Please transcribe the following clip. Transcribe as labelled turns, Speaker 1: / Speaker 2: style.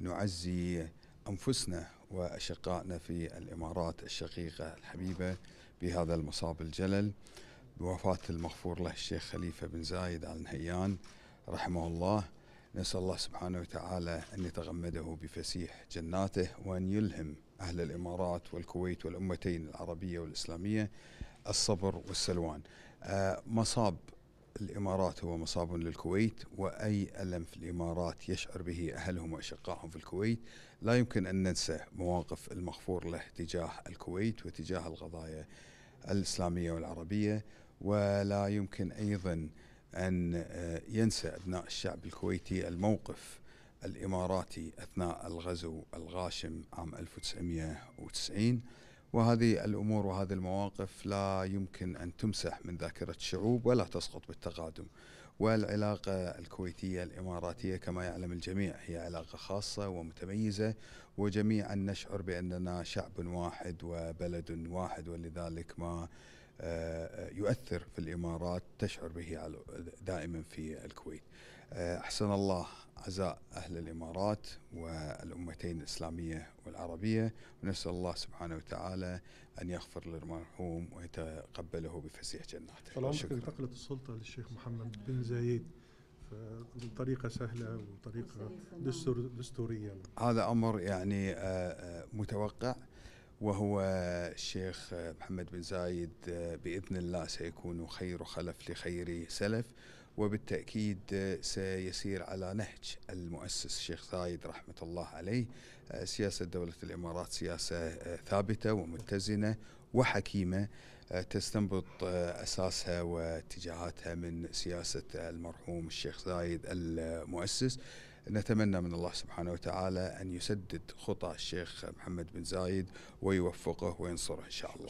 Speaker 1: نعزي أنفسنا وأشقائنا في الإمارات الشقيقة الحبيبة بهذا المصاب الجلل بوفاة المغفور له الشيخ خليفة بن زايد آل نهيان رحمه الله نسأل الله سبحانه وتعالى أن يتغمده بفسيح جناته وأن يلهم أهل الإمارات والكويت والأمتين العربية والإسلامية الصبر والسلوان آه، مصاب الإمارات هو مصاب للكويت وأي ألم في الإمارات يشعر به أهلهم وأشقائهم في الكويت لا يمكن أن ننسى مواقف المغفور له تجاه الكويت وتجاه القضايا الإسلامية والعربية ولا يمكن أيضا أن آه، ينسى أبناء الشعب الكويتي الموقف الإماراتي أثناء الغزو الغاشم عام 1990 وهذه الامور وهذه المواقف لا يمكن ان تمسح من ذاكره الشعوب ولا تسقط بالتقادم. والعلاقه الكويتيه الاماراتيه كما يعلم الجميع هي علاقه خاصه ومتميزه وجميعا نشعر باننا شعب واحد وبلد واحد ولذلك ما آه، يؤثر في الامارات تشعر به دائما في الكويت. آه، احسن الله أعزاء أهل الإمارات والأمتين الإسلامية والعربية ونسأل الله سبحانه وتعالى أن يغفر للمرحوم ويتقبله بفسيح جناته عمرك انتقلت السلطة للشيخ محمد بن زايد بطريقه سهله وطريقه دستور دستوريه هذا امر يعني آه، آه، متوقع وهو الشيخ محمد بن زايد آه، باذن الله سيكون خير خلف لخير سلف وبالتأكيد سيسير على نهج المؤسس الشيخ زايد رحمة الله عليه آه، سياسة دولة الإمارات سياسة آه، ثابتة ومتزنة وحكيمة آه، تستنبط أساسها واتجاهاتها من سياسة المرحوم الشيخ زايد المؤسس نتمنى من الله سبحانه وتعالى أن يسدد خطى الشيخ محمد بن زايد ويوفقه وينصره إن شاء الله